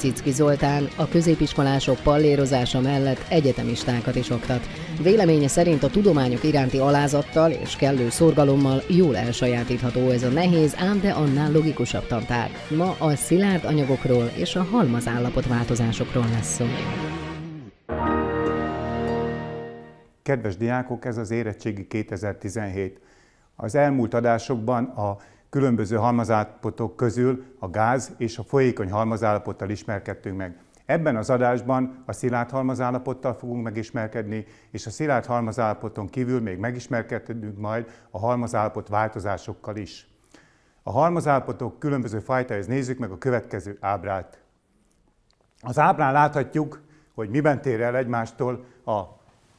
Pincicki Zoltán a középiskolások pallérozása mellett egyetemistákat is oktat. Véleménye szerint a tudományok iránti alázattal és kellő szorgalommal jól elsajátítható ez a nehéz, ám de annál logikusabb tantár. Ma a szilárd anyagokról és a halmaz állapot változásokról lesz szó. Kedves diákok, ez az érettségi 2017. Az elmúlt adásokban a különböző halmazállapotok közül a gáz és a folyékony halmazállapottal ismerkedtünk meg. Ebben az adásban a szilárd halmazállapottal fogunk megismerkedni, és a szilárd halmazállapoton kívül még megismerkedünk majd a halmazállapot változásokkal is. A halmazállapotok különböző fajtához nézzük meg a következő ábrát. Az ábrán láthatjuk, hogy miben tér el egymástól a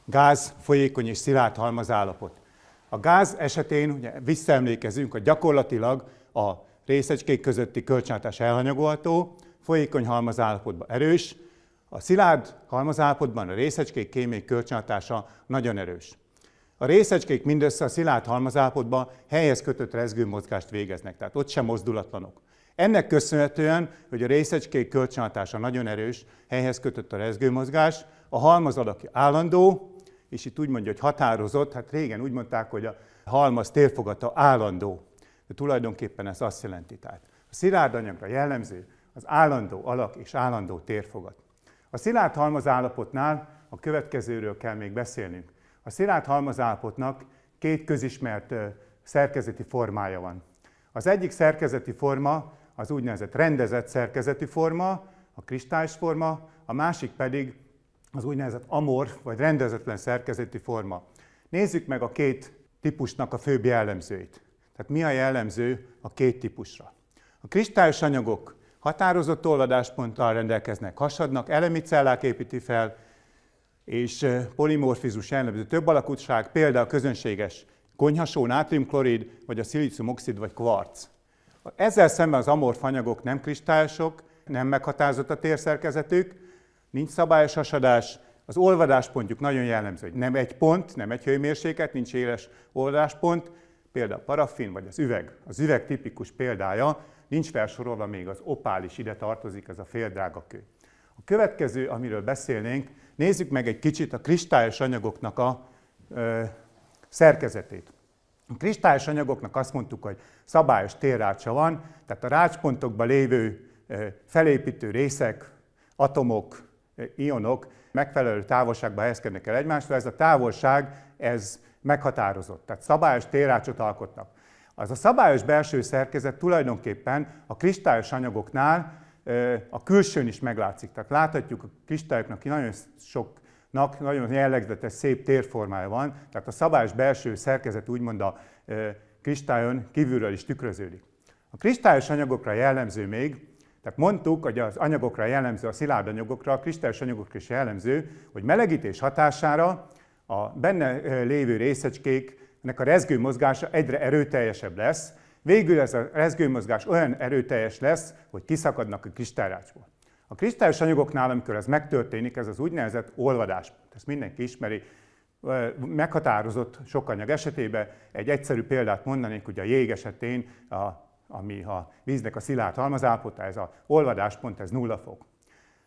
gáz, folyékony és szilárd halmazállapot. A gáz esetén ugye visszaemlékezünk, hogy gyakorlatilag a részecskék közötti kölcsönhatás elhanyagolható, folyékony halmazállapotban erős, a szilárd halmazállapotban a részecskék kémék kölcsönhatása nagyon erős. A részecskék mindössze a szilárd halmazállapotban helyhez kötött rezgő mozgást végeznek, tehát ott sem mozdulatlanok. Ennek köszönhetően, hogy a részecskék kölcsönhatása nagyon erős, helyhez kötött a rezgőmozgás, a halmazadak állandó, és itt úgy mondja, hogy határozott, hát régen úgy mondták, hogy a halmaz térfogata állandó. De tulajdonképpen ez azt jelenti. Tehát a szilárd anyagra jellemző az állandó alak és állandó térfogat. A szilárd halmaz állapotnál a következőről kell még beszélnünk. A szilárd halmaz állapotnak két közismert szerkezeti formája van. Az egyik szerkezeti forma az úgynevezett rendezett szerkezeti forma, a forma, a másik pedig az úgynevezett amorf vagy rendezetlen szerkezeti forma. Nézzük meg a két típusnak a főbb jellemzőit. Tehát mi a jellemző a két típusra? A kristályos anyagok határozott olvadásponttal rendelkeznek, hasadnak, elemi cellák építi fel, és polimorfizus jellemző több alakútság, például a közönséges konyhasó, nátriumklorid, vagy a szilíciumoxid, vagy kvarc. Ezzel szemben az amorf anyagok nem kristályosok, nem meghatározott a térszerkezetük, nincs szabályos hasadás, az olvadáspontjuk nagyon jellemző, hogy nem egy pont, nem egy hőmérséklet, nincs éles olvadáspont, például a paraffin vagy az üveg. Az üveg tipikus példája, nincs felsorolva még az opál is ide tartozik, ez a drága kő. A következő, amiről beszélnénk, nézzük meg egy kicsit a kristályos anyagoknak a ö, szerkezetét. A kristályos anyagoknak azt mondtuk, hogy szabályos térrácsa van, tehát a rácspontokban lévő felépítő részek, atomok, ionok megfelelő távolságba helyezkednek el egymástól, ez a távolság ez meghatározott, tehát szabályos térácsot alkotnak. Az a szabályos belső szerkezet tulajdonképpen a kristályos anyagoknál a külsőn is meglátszik. Tehát láthatjuk a kristályoknak nagyon soknak nagyon jellegzetes, szép térformája van, tehát a szabályos belső szerkezet úgymond a kristályon kívülről is tükröződik. A kristályos anyagokra jellemző még, tehát mondtuk, hogy az anyagokra jellemző, a szilárd anyagokra, a kristályos anyagokra is jellemző, hogy melegítés hatására a benne lévő részecskéknek a rezgő mozgása egyre erőteljesebb lesz, Végül ez a rezgőmozgás olyan erőteljes lesz, hogy kiszakadnak a kristályrácsból. A kristályos anyagoknál, amikor ez megtörténik, ez az úgynevezett olvadás. Ezt mindenki ismeri. Meghatározott sok anyag esetében egy egyszerű példát mondanék, hogy a jég esetén a ami a víznek a szilárd halmazállapota, ez a olvadáspont, ez nulla fok.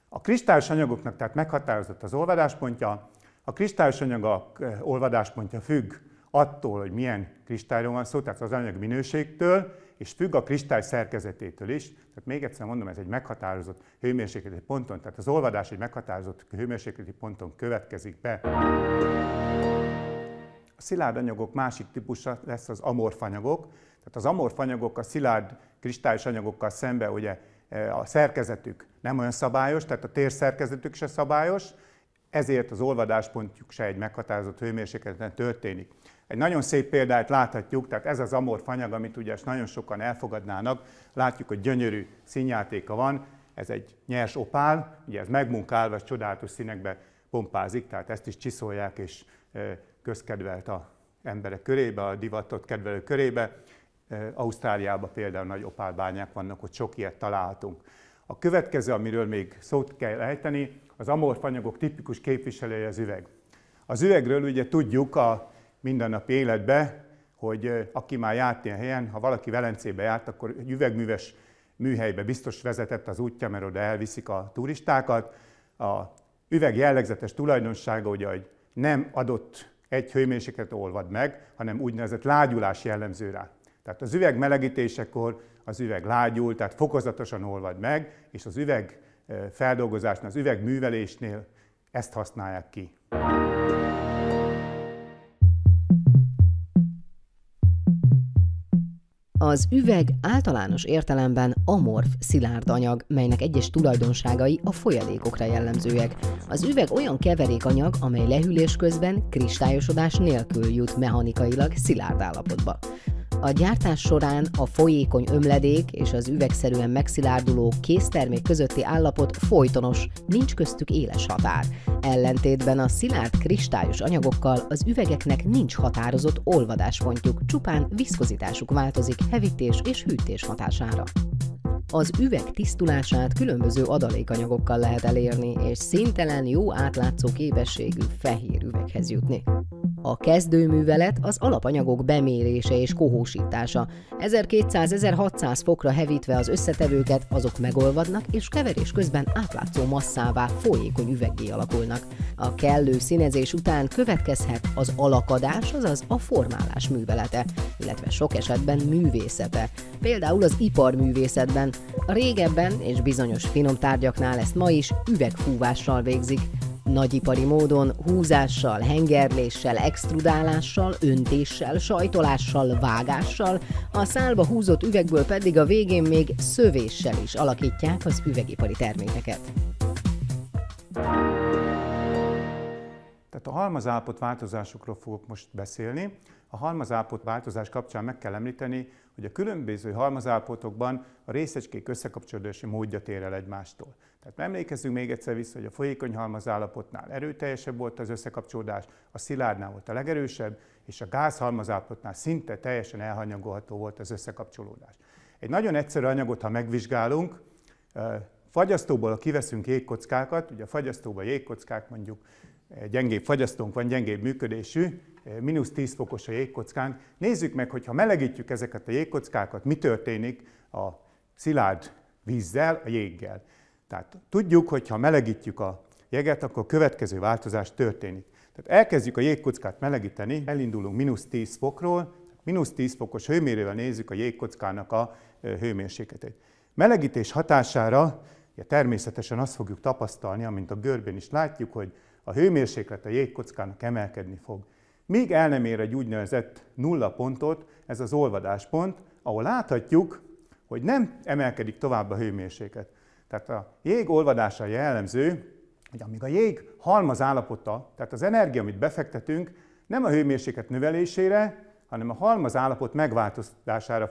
A kristályos anyagoknak tehát meghatározott az olvadáspontja, a kristályos anyagok eh, olvadáspontja függ attól, hogy milyen kristályról van szó, tehát az anyag minőségtől, és függ a kristály szerkezetétől is. Tehát még egyszer mondom, ez egy meghatározott hőmérsékleti ponton, tehát az olvadás egy meghatározott hőmérsékleti ponton következik be. A szilárd anyagok másik típusa lesz az amorfanyagok, tehát az amorf anyagok a szilárd kristályos anyagokkal szembe, ugye eh, a szerkezetük nem olyan szabályos, tehát a térszerkezetük se szabályos, ezért az olvadáspontjuk se egy meghatározott hőmérsékleten történik. Egy nagyon szép példát láthatjuk, tehát ez az amorf anyag, amit ugye nagyon sokan elfogadnának, látjuk, hogy gyönyörű színjátéka van, ez egy nyers opál, ugye ez megmunkálva, csodálatos színekbe pompázik, tehát ezt is csiszolják és eh, közkedvelt a emberek körébe, a divatot kedvelő körébe. Ausztráliában például nagy opálbányák vannak, ott sok ilyet találtunk. A következő, amiről még szót kell ejteni, az anyagok tipikus képviselője az üveg. Az üvegről ugye tudjuk a mindennapi életbe, hogy aki már járt ilyen helyen, ha valaki Velencébe járt, akkor egy üvegműves műhelybe biztos vezetett az útja, mert oda elviszik a turistákat. A üveg jellegzetes tulajdonsága, ugye, hogy nem adott egy hőmérséket olvad meg, hanem úgynevezett lágyulás jellemző rá. Tehát az üveg melegítésekor az üveg lágyul, tehát fokozatosan olvad meg, és az üveg eh, feldolgozásnál, az üveg művelésnél ezt használják ki. Az üveg általános értelemben amorf szilárd anyag, melynek egyes tulajdonságai a folyadékokra jellemzőek. Az üveg olyan keverékanyag, amely lehűlés közben kristályosodás nélkül jut mechanikailag szilárd állapotba. A gyártás során a folyékony ömledék és az üvegszerűen megszilárduló késztermék közötti állapot folytonos, nincs köztük éles határ. Ellentétben a szilárd kristályos anyagokkal az üvegeknek nincs határozott olvadáspontjuk, csupán viszkozitásuk változik hevítés és hűtés hatására. Az üveg tisztulását különböző adalékanyagokkal lehet elérni, és szintelen jó átlátszó képességű fehér üveghez jutni. A kezdőművelet az alapanyagok bemérése és kohósítása. 1200-1600 fokra hevítve az összetevőket, azok megolvadnak, és keverés közben átlátszó masszává, folyékony üveggé alakulnak. A kellő színezés után következhet az alakadás, azaz a formálás művelete, illetve sok esetben művészete. Például az iparművészetben a régebben és bizonyos finom tárgyaknál ezt ma is üvegfúvással végzik. Nagyipari módon húzással, hengerléssel, extrudálással, öntéssel, sajtolással, vágással, a szálba húzott üvegből pedig a végén még szövéssel is alakítják az üvegipari termékeket. Tehát a halmazállapot változásokról fogok most beszélni. A halmazállapot változás kapcsán meg kell említeni, hogy a különböző halmazállapotokban a részecskék összekapcsolódási módja tér el egymástól. Tehát emlékezzünk még egyszer vissza, hogy a folyékony halmazállapotnál erőteljesebb volt az összekapcsolódás, a szilárdnál volt a legerősebb, és a gáz halmazállapotnál szinte teljesen elhanyagolható volt az összekapcsolódás. Egy nagyon egyszerű anyagot, ha megvizsgálunk, fagyasztóból kiveszünk jégkockákat, ugye a fagyasztóban jégkockák mondjuk gyengébb fagyasztónk van, gyengébb működésű, eh, mínusz 10 fokos a jégkockánk. Nézzük meg, hogy ha melegítjük ezeket a jégkockákat, mi történik a szilárd vízzel, a jéggel. Tehát tudjuk, hogy ha melegítjük a jeget, akkor következő változás történik. Tehát elkezdjük a jégkockát melegíteni, elindulunk mínusz 10 fokról, mínusz 10 fokos hőmérővel nézzük a jégkockának a eh, hőmérsékletét. Melegítés hatására ja, természetesen azt fogjuk tapasztalni, amint a görbén is látjuk, hogy a hőmérséklet a jégkockának emelkedni fog. Míg el nem ér egy úgynevezett nulla pontot, ez az olvadáspont, ahol láthatjuk, hogy nem emelkedik tovább a hőmérséklet. Tehát a jég olvadása jellemző, hogy amíg a jég halmaz állapota, tehát az energia, amit befektetünk, nem a hőmérséklet növelésére, hanem a halmaz állapot megváltozására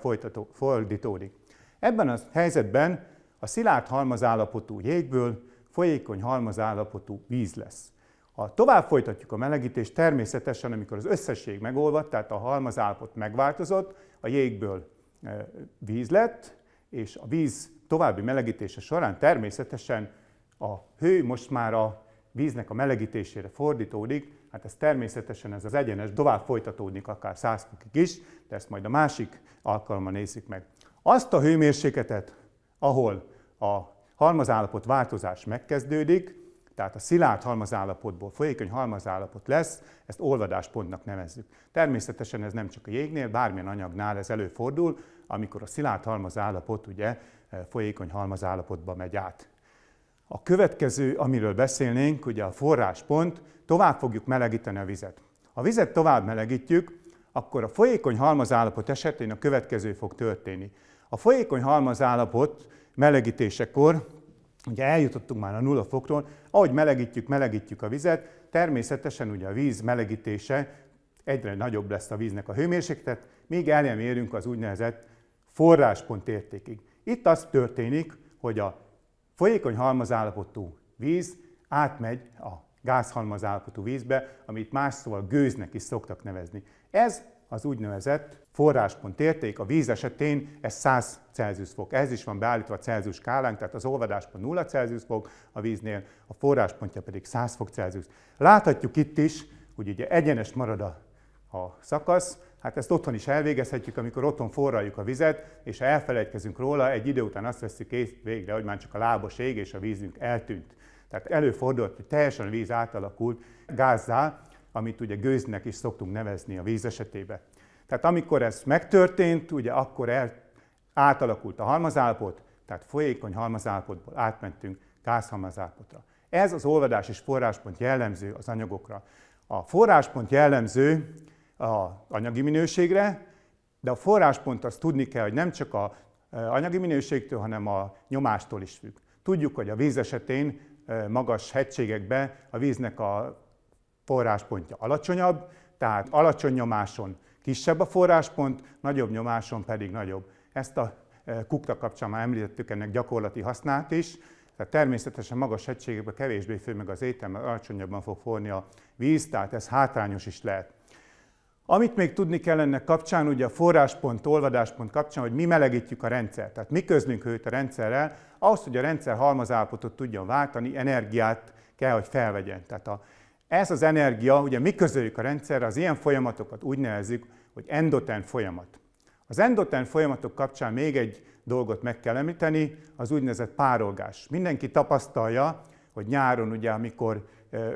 fordítódik. Ebben a helyzetben a szilárd halmazállapotú jégből folyékony halmazállapotú víz lesz. Ha tovább folytatjuk a melegítést, természetesen, amikor az összesség megolvadt, tehát a halmazállapot megváltozott, a jégből e, víz lett, és a víz további melegítése során természetesen a hő most már a víznek a melegítésére fordítódik, hát ez természetesen ez az egyenes tovább folytatódik akár 100 fokig is, de ezt majd a másik alkalommal nézzük meg. Azt a hőmérsékletet, ahol a halmazállapot változás megkezdődik, tehát a szilárd halmazállapotból folyékony halmazállapot lesz, ezt olvadáspontnak nevezzük. Természetesen ez nem csak a jégnél, bármilyen anyagnál ez előfordul, amikor a szilárd halmazállapot ugye eh, folyékony halmazállapotba megy át. A következő, amiről beszélnénk, ugye a forráspont, tovább fogjuk melegíteni a vizet. Ha vizet tovább melegítjük, akkor a folyékony halmazállapot esetén a következő fog történni. A folyékony halmazállapot melegítésekor Ugye eljutottunk már a nulla fokról, ahogy melegítjük, melegítjük a vizet, természetesen ugye a víz melegítése egyre nagyobb lesz a víznek a hőmérséklet. még el nem érünk az úgynevezett forráspont értékig. Itt az történik, hogy a folyékony halmazállapotú víz átmegy a gázhalmazállapotú vízbe, amit más szóval gőznek is szoktak nevezni. Ez az úgynevezett forráspont érték, a víz esetén ez 100 Celsius fok. Ez is van beállítva a Celsius skálán, tehát az olvadáspont 0 Celsius fok, a víznél a forráspontja pedig 100 fok Celsius. Láthatjuk itt is, hogy ugye egyenes marad a, a szakasz, Hát ezt otthon is elvégezhetjük, amikor otthon forraljuk a vizet, és ha elfelejtkezünk róla, egy idő után azt veszük észre végre, hogy már csak a lábos ég és a vízünk eltűnt. Tehát előfordult, hogy teljesen a víz átalakult gázzá, amit ugye gőznek is szoktunk nevezni a víz esetében. Tehát amikor ez megtörtént, ugye akkor el, átalakult a halmazállapot, tehát folyékony halmazállapotból átmentünk gázhalmazállapotra. Ez az olvadás és forráspont jellemző az anyagokra. A forráspont jellemző a anyagi minőségre, de a forráspont azt tudni kell, hogy nem csak a anyagi minőségtől, hanem a nyomástól is függ. Tudjuk, hogy a víz esetén magas hegységekben a víznek a forráspontja alacsonyabb, tehát alacsony nyomáson kisebb a forráspont, nagyobb nyomáson pedig nagyobb. Ezt a e, kukta kapcsán már említettük ennek gyakorlati hasznát is, tehát természetesen magas hegységekben kevésbé fő meg az étel, mert alacsonyabban fog forni a víz, tehát ez hátrányos is lehet. Amit még tudni kell ennek kapcsán, ugye a forráspont, olvadáspont kapcsán, hogy mi melegítjük a rendszert. Tehát mi közlünk hőt a rendszerrel, ahhoz, hogy a rendszer halmazállapotot tudjon váltani, energiát kell, hogy felvegyen. Tehát a ez az energia, ugye mi közöljük a rendszerre, az ilyen folyamatokat úgy nevezzük, hogy endoten folyamat. Az endoten folyamatok kapcsán még egy dolgot meg kell említeni, az úgynevezett párolgás. Mindenki tapasztalja, hogy nyáron ugye, amikor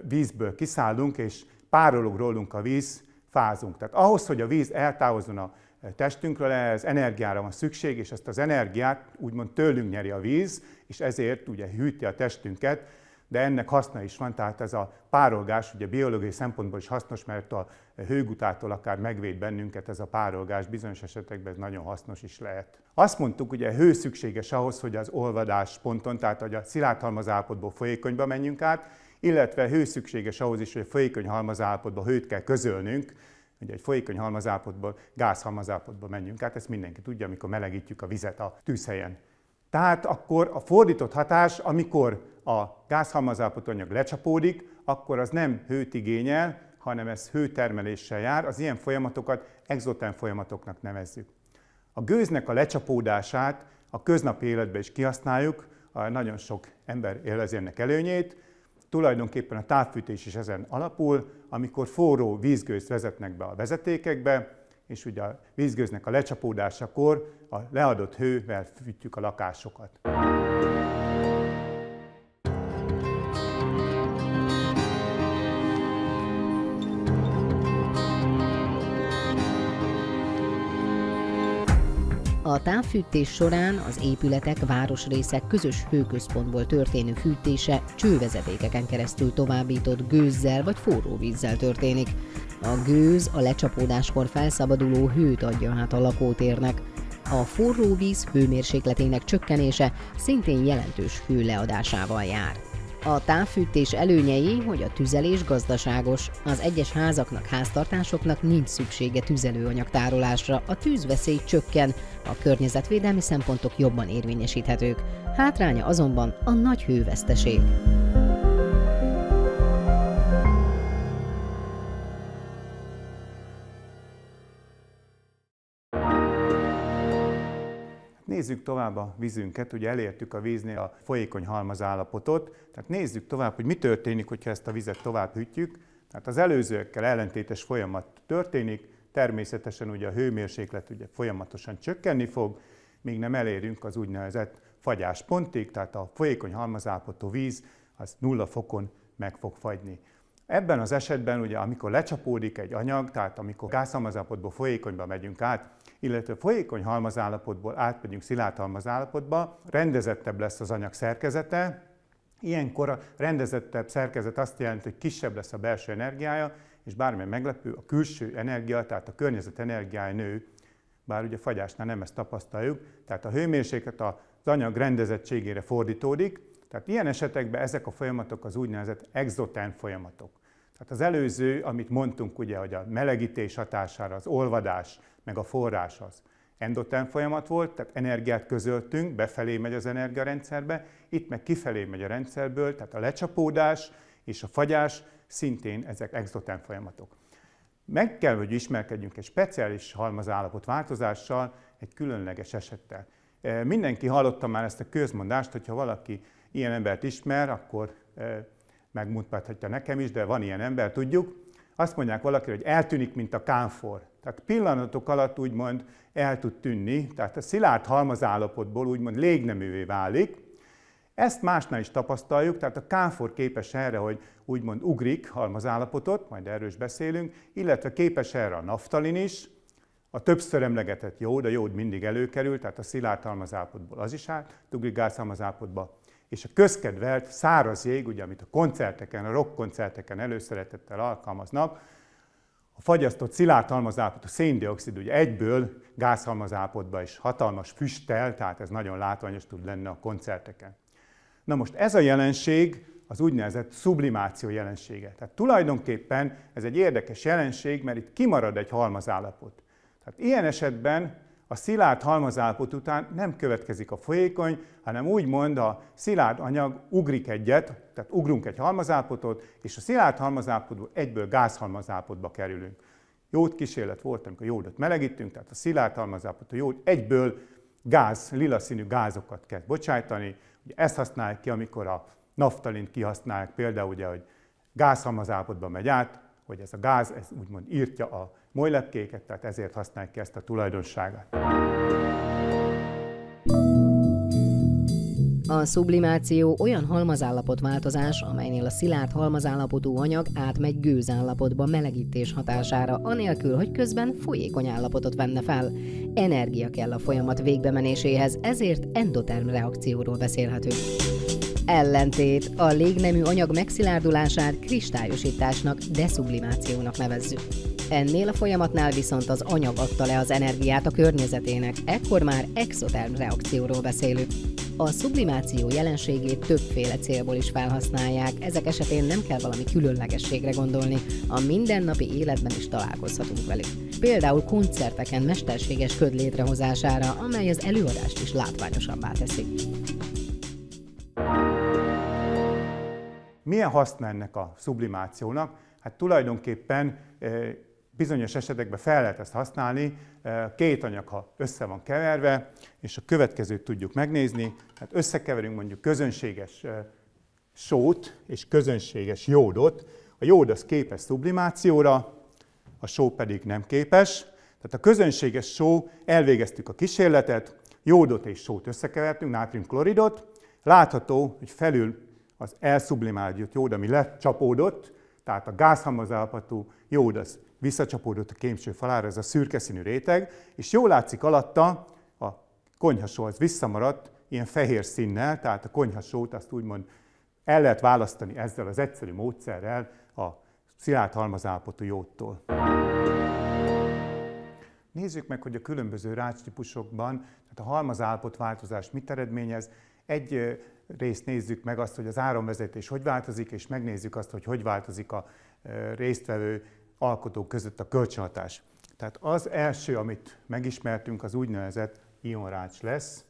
vízből kiszállunk, és párolog rólunk a víz, fázunk. Tehát ahhoz, hogy a víz eltávozzon a testünkről, ehhez energiára van szükség, és ezt az energiát úgymond tőlünk nyeri a víz, és ezért ugye hűti a testünket, de ennek haszna is van, tehát ez a párolgás ugye biológiai szempontból is hasznos, mert a hőgutától akár megvéd bennünket ez a párolgás, bizonyos esetekben ez nagyon hasznos is lehet. Azt mondtuk, ugye hő szükséges ahhoz, hogy az olvadás ponton, tehát hogy a szilárdhalmaz állapotból folyékonyba menjünk át, illetve hő szükséges ahhoz is, hogy a folyékony halmazállapotba hőt kell közölnünk, Ugye egy folyékony halmazállapotból, halmazállapotba menjünk át, ezt mindenki tudja, amikor melegítjük a vizet a tűzhelyen. Tehát akkor a fordított hatás, amikor a anyag lecsapódik, akkor az nem hőt igényel, hanem ez hőtermeléssel jár. Az ilyen folyamatokat exotern folyamatoknak nevezzük. A gőznek a lecsapódását a köznapi életben is kihasználjuk, nagyon sok ember élvezi ennek előnyét. Tulajdonképpen a távfűtés is ezen alapul, amikor forró vízgőzt vezetnek be a vezetékekbe, és ugye a vízgőznek a lecsapódásakor a leadott hővel fűtjük a lakásokat. A távfűtés során az épületek, városrészek közös hőközpontból történő fűtése csővezetékeken keresztül továbbított gőzzel vagy forró vízzel történik. A gőz a lecsapódáskor felszabaduló hőt adja át a lakótérnek. A forró víz hőmérsékletének csökkenése szintén jelentős hő leadásával jár. A távfűtés előnyei, hogy a tüzelés gazdaságos. Az egyes házaknak, háztartásoknak nincs szüksége tüzelőanyag tárolásra, a tűzveszély csökken, a környezetvédelmi szempontok jobban érvényesíthetők. Hátránya azonban a nagy hőveszteség. nézzük tovább a vízünket, ugye elértük a víznél a folyékony halmazállapotot, tehát nézzük tovább, hogy mi történik, hogyha ezt a vizet tovább hűtjük. Tehát az előzőekkel ellentétes folyamat történik, természetesen ugye a hőmérséklet ugye folyamatosan csökkenni fog, míg nem elérünk az úgynevezett fagyáspontig, tehát a folyékony halmazállapotú víz az nulla fokon meg fog fagyni. Ebben az esetben ugye, amikor lecsapódik egy anyag, tehát amikor gázhalmazállapotból folyékonyba megyünk át, illetve folyékony halmazállapotból átmegyünk szilárd halmazállapotba, rendezettebb lesz az anyag szerkezete, Ilyenkor a rendezettebb szerkezet azt jelenti, hogy kisebb lesz a belső energiája, és bármilyen meglepő, a külső energia, tehát a környezet energiája nő, bár ugye fagyásnál nem ezt tapasztaljuk, tehát a hőmérséklet az anyag rendezettségére fordítódik, tehát ilyen esetekben ezek a folyamatok az úgynevezett exotán folyamatok. Tehát az előző, amit mondtunk ugye, hogy a melegítés hatására az olvadás, meg a forrás az endotán folyamat volt, tehát energiát közöltünk, befelé megy az energia rendszerbe, itt meg kifelé megy a rendszerből, tehát a lecsapódás és a fagyás szintén ezek exotán folyamatok. Meg kell, hogy ismerkedjünk egy speciális halmazállapot változással, egy különleges esettel. Mindenki hallotta már ezt a közmondást, hogyha valaki ilyen embert ismer, akkor megmutathatja nekem is, de van ilyen ember, tudjuk. Azt mondják valaki, hogy eltűnik, mint a kánfor. Tehát pillanatok alatt úgymond el tud tűnni, tehát a szilárd halmazállapotból úgymond légneművé válik. Ezt másnál is tapasztaljuk, tehát a kánfor képes erre, hogy úgymond ugrik halmazállapotot, majd erről is beszélünk, illetve képes erre a naftalin is, a többször emlegetett jód, a jód mindig előkerül, tehát a szilárd halmazállapotból az is át, ugrik halmazállapotba, és a közkedvelt száraz jég, ugye, amit a koncerteken, a rockkoncerteken előszeretettel alkalmaznak, a fagyasztott szilárdhalmazápot, a széndiokszid ugye egyből gázhalmazápotba is hatalmas füsttel, tehát ez nagyon látványos tud lenni a koncerteken. Na most ez a jelenség az úgynevezett sublimáció jelensége. Tehát tulajdonképpen ez egy érdekes jelenség, mert itt kimarad egy halmazállapot. Tehát ilyen esetben a szilárd halmazállapot után nem következik a folyékony, hanem úgymond a szilárd anyag ugrik egyet, tehát ugrunk egy halmazállapotot, és a szilárd halmazállapotból egyből gázhalmazállapotba kerülünk. Jód kísérlet volt, amikor jódot melegítünk, tehát a szilárd a jód egyből gáz, lila színű gázokat kell bocsájtani. Ugye ezt használják ki, amikor a naftalint kihasználják, például ugye, hogy gázhalmazállapotba megy át, hogy ez a gáz ez úgymond írtja a molylepkéket, tehát ezért használják ki ezt a tulajdonságát. A sublimáció olyan halmazállapot változás, amelynél a szilárd halmazállapotú anyag átmegy gőzállapotba melegítés hatására, anélkül, hogy közben folyékony állapotot venne fel. Energia kell a folyamat végbemenéséhez, ezért endoterm reakcióról beszélhetünk. Ellentét. A légnemű anyag megszilárdulását kristályosításnak, deszublimációnak nevezzük. Ennél a folyamatnál viszont az anyag adta le az energiát a környezetének, ekkor már exoterm reakcióról beszélünk. A sublimáció jelenségét többféle célból is felhasználják, ezek esetén nem kell valami különlegességre gondolni, a mindennapi életben is találkozhatunk velük. Például koncerteken mesterséges köd létrehozására, amely az előadást is látványosabbá teszi. Milyen haszna ennek a sublimációnak? Hát tulajdonképpen eh, bizonyos esetekben fel lehet ezt használni, eh, két anyag, ha össze van keverve, és a következőt tudjuk megnézni, Hát összekeverünk mondjuk közönséges eh, sót és közönséges jódot, a jód az képes sublimációra, a só pedig nem képes, tehát a közönséges só, elvégeztük a kísérletet, jódot és sót összekevertünk, nátriumkloridot, látható, hogy felül az elszublimált jód, ami lecsapódott, tehát a gázhamozalapatú jód az visszacsapódott a kémső falára, ez a szürke színű réteg, és jól látszik alatta a konyhasó az visszamaradt ilyen fehér színnel, tehát a konyhasót azt úgymond el lehet választani ezzel az egyszerű módszerrel a szilárd halmazállapotú jódtól. Nézzük meg, hogy a különböző rács típusokban, tehát a halmazállapot változás mit eredményez. Egy részt nézzük meg azt, hogy az áramvezetés hogy változik, és megnézzük azt, hogy hogy változik a résztvevő alkotók között a kölcsönhatás. Tehát az első, amit megismertünk, az úgynevezett ionrács lesz.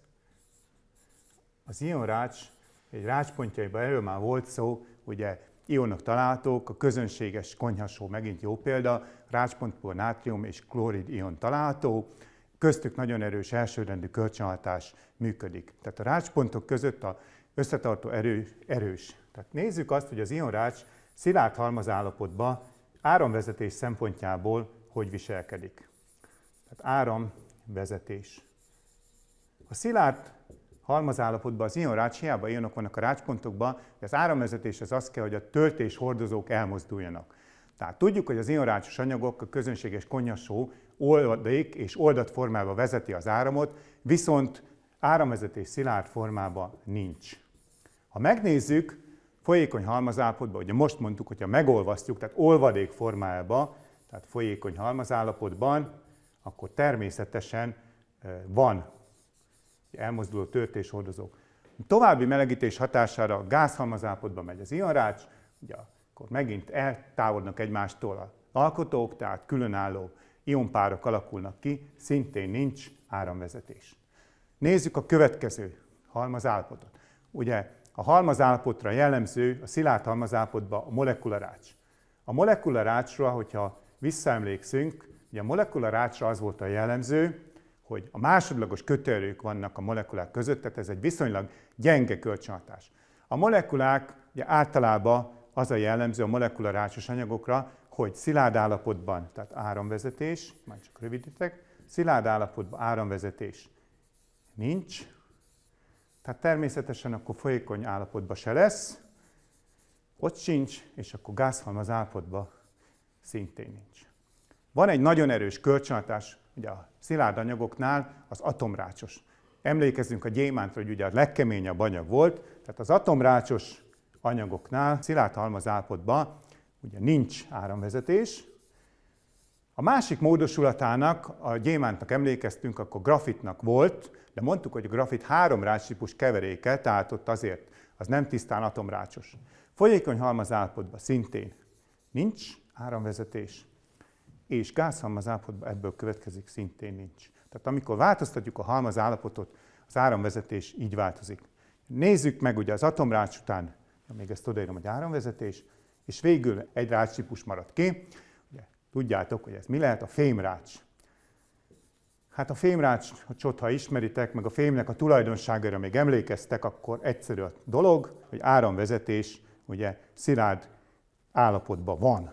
Az ionrács egy rácspontjaiban erről már volt szó, ugye ionok találhatók, a közönséges konyhasó megint jó példa, rácspontból nátrium és klorid ion található, köztük nagyon erős elsőrendű kölcsönhatás működik. Tehát a rácspontok között a összetartó erő erős. Tehát nézzük azt, hogy az ionrács szilárd halmazállapotba áramvezetés szempontjából hogy viselkedik. Tehát áramvezetés. A szilárd állapotban az ionrács hiába ionok vannak a rácspontokban, de az áramvezetés az az kell, hogy a töltés hordozók elmozduljanak. Tehát tudjuk, hogy az ionrácsos anyagok, a közönséges konyasó oldalék és oldat formába vezeti az áramot, viszont áramvezetés szilárd formába nincs. Ha megnézzük folyékony halmazállapotban, ugye most mondtuk, hogyha megolvasztjuk, tehát olvadék formájában, tehát folyékony halmazállapotban, akkor természetesen van elmozduló törtéshordozók. További melegítés hatására a gázhalmazállapotban megy az ionrács, ugye akkor megint eltávolodnak egymástól a alkotók, tehát különálló ionpárok alakulnak ki, szintén nincs áramvezetés. Nézzük a következő halmazállapotot. Ugye a halmazállapotra jellemző, a szilárd halmazállapotban a molekularács. A molekularácsra, hogyha visszaemlékszünk, ugye a molekularácsra az volt a jellemző, hogy a másodlagos kötőerők vannak a molekulák között, tehát ez egy viszonylag gyenge kölcsönhatás. A molekulák ugye általában az a jellemző a molekularácsos anyagokra, hogy szilárd állapotban, tehát áramvezetés, majd csak rövidítek, szilárd állapotban áramvezetés nincs, tehát természetesen akkor folyékony állapotban se lesz, ott sincs, és akkor gázhalmaz állapotban szintén nincs. Van egy nagyon erős kölcsönhatás, ugye a szilárd anyagoknál az atomrácsos. Emlékezzünk a gyémántra, hogy ugye a legkeményebb anyag volt, tehát az atomrácsos anyagoknál, szilárd halmazállapotban ugye nincs áramvezetés, a másik módosulatának, a gyémántnak emlékeztünk, akkor grafitnak volt, de mondtuk, hogy a grafit három rácsípus keveréke, tehát ott azért az nem tisztán atomrácsos. Folyékony halmaz állapotban szintén nincs áramvezetés, és gázhalmaz állapotban ebből következik szintén nincs. Tehát amikor változtatjuk a halmaz állapotot, az áramvezetés így változik. Nézzük meg ugye az atomrács után, még ezt odaírom, hogy áramvezetés, és végül egy rácsípus maradt ki, Tudjátok, hogy ez mi lehet? A fémrács. Hát a fémrács, ha ha ismeritek, meg a fémnek a tulajdonságára még emlékeztek, akkor egyszerű a dolog, hogy áramvezetés ugye szilárd állapotban van.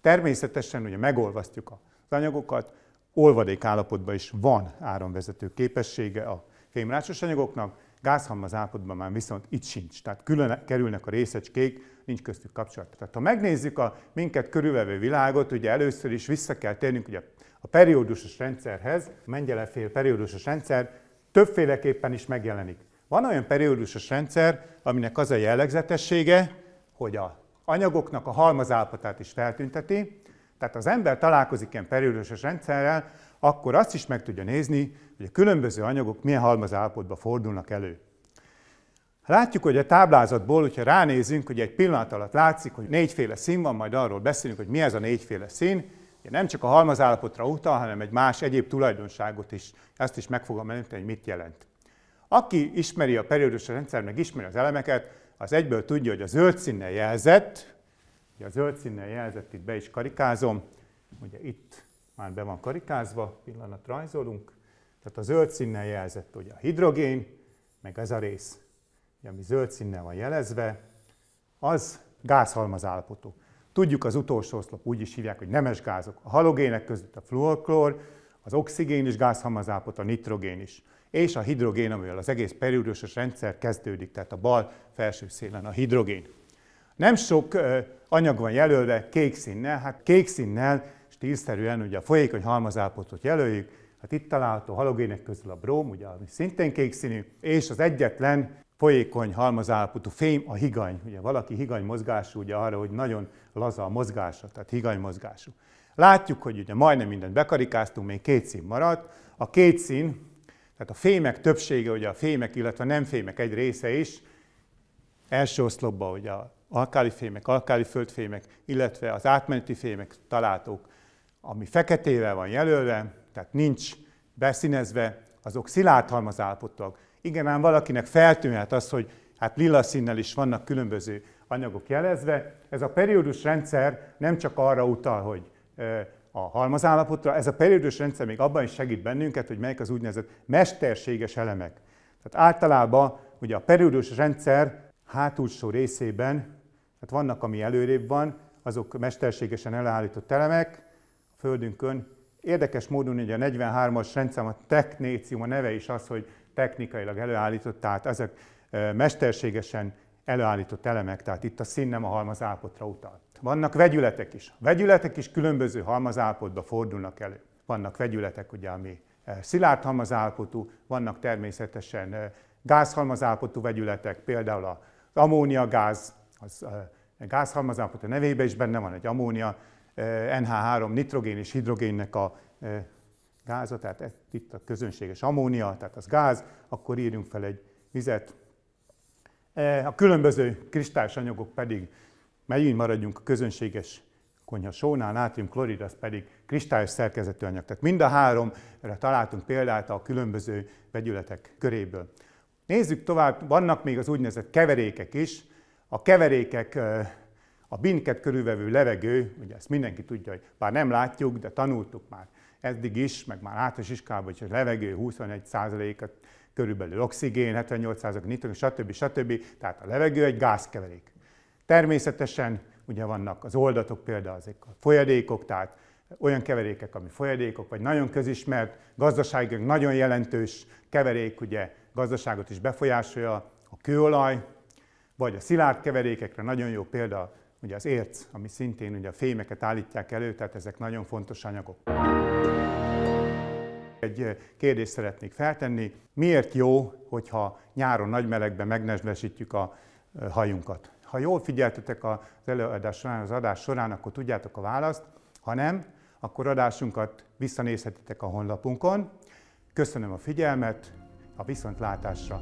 Természetesen ugye megolvasztjuk az anyagokat, olvadék állapotban is van áramvezető képessége a fémrácsos anyagoknak, gázhalmaz állapotban már viszont itt sincs. Tehát külön kerülnek a részecskék nincs köztük kapcsolat. Tehát ha megnézzük a minket körülvevő világot, ugye először is vissza kell térnünk ugye a periódusos rendszerhez, a mengyelefél periódusos rendszer többféleképpen is megjelenik. Van olyan periódusos rendszer, aminek az a jellegzetessége, hogy a anyagoknak a halmazállapotát is feltünteti, tehát az ember találkozik ilyen periódusos rendszerrel, akkor azt is meg tudja nézni, hogy a különböző anyagok milyen halmazállapotba fordulnak elő. Látjuk, hogy a táblázatból, hogyha ránézünk, hogy egy pillanat alatt látszik, hogy négyféle szín van, majd arról beszélünk, hogy mi ez a négyféle szín. Ugye nem csak a halmazállapotra utal, hanem egy más egyéb tulajdonságot is, ezt is meg fogom említeni, hogy mit jelent. Aki ismeri a periódus rendszer, meg ismeri az elemeket, az egyből tudja, hogy a zöld színnel jelzett, ugye a zöld színnel jelzett, itt be is karikázom, ugye itt már be van karikázva, pillanat rajzolunk, tehát a zöld színnel jelzett ugye a hidrogén, meg ez a rész ami zöld színnel van jelezve, az gázhalmaz állapotú. Tudjuk, az utolsó oszlop úgy is hívják, hogy nemes gázok. A halogének között a fluorklór, az oxigén is állapot, a nitrogén is. És a hidrogén, amivel az egész periódusos rendszer kezdődik, tehát a bal felső szélen a hidrogén. Nem sok anyag van jelölve kék színnel, hát kék színnel stílszerűen ugye a folyékony halmazállapotot jelöljük, hát itt található halogének közül a bróm, ugye, ami szintén kék színű, és az egyetlen folyékony halmazállapotú fém a higany. Ugye valaki higany mozgású, ugye arra, hogy nagyon laza a mozgása, tehát higany mozgású. Látjuk, hogy ugye majdnem mindent bekarikáztunk, még két szín maradt. A két szín, tehát a fémek többsége, ugye a fémek, illetve a nem fémek egy része is, első oszlopban ugye a alkáli fémek, alkáli földfémek, illetve az átmeneti fémek találtók, ami feketével van jelölve, tehát nincs beszínezve, azok szilárd halmazállapotok. Igen, ám valakinek feltűnhet az, hogy hát lila színnel is vannak különböző anyagok jelezve. Ez a periódus rendszer nem csak arra utal, hogy a halmazállapotra, ez a periódus rendszer még abban is segít bennünket, hogy melyek az úgynevezett mesterséges elemek. Tehát általában ugye a periódus rendszer hátulsó részében, tehát vannak, ami előrébb van, azok mesterségesen elállított elemek a Földünkön. Érdekes módon ugye a 43-as rendszám, a technécium, a neve is az, hogy technikailag előállított, tehát ezek mesterségesen előállított elemek, tehát itt a szín nem a halmazápotra utal. Vannak vegyületek is. A vegyületek is különböző halmazápotba fordulnak elő. Vannak vegyületek, ugye, ami szilárd halmazápotú, vannak természetesen gázhalmazápotú vegyületek, például az ammóniagáz, az gázhalmazápotú nevében is benne van egy ammónia, NH3 nitrogén és hidrogénnek a gáza, tehát itt a közönséges ammónia, tehát az gáz, akkor írjunk fel egy vizet. E, a különböző anyagok pedig, megint maradjunk a közönséges konyha sónál, nátrium klorid, az pedig kristályos szerkezetű anyag. Tehát mind a három erre találtunk példát a különböző vegyületek köréből. Nézzük tovább, vannak még az úgynevezett keverékek is. A keverékek e, a binket körülvevő levegő, ugye ezt mindenki tudja, hogy bár nem látjuk, de tanultuk már eddig is, meg már átos iskában, hogy a levegő 21 a körülbelül oxigén, 78 nitrogén, stb. stb. Tehát a levegő egy gázkeverék. Természetesen ugye vannak az oldatok, például azok a folyadékok, tehát olyan keverékek, ami folyadékok, vagy nagyon közismert, gazdaságunk nagyon jelentős keverék, ugye gazdaságot is befolyásolja a kőolaj, vagy a szilárd keverékekre nagyon jó példa ugye az érc, ami szintén ugye a fémeket állítják elő, tehát ezek nagyon fontos anyagok. Egy kérdést szeretnék feltenni. Miért jó, hogyha nyáron nagy melegben megnesbesítjük a hajunkat? Ha jól figyeltetek az előadás során, az adás során, akkor tudjátok a választ. Ha nem, akkor adásunkat visszanézhetitek a honlapunkon. Köszönöm a figyelmet, a viszontlátásra!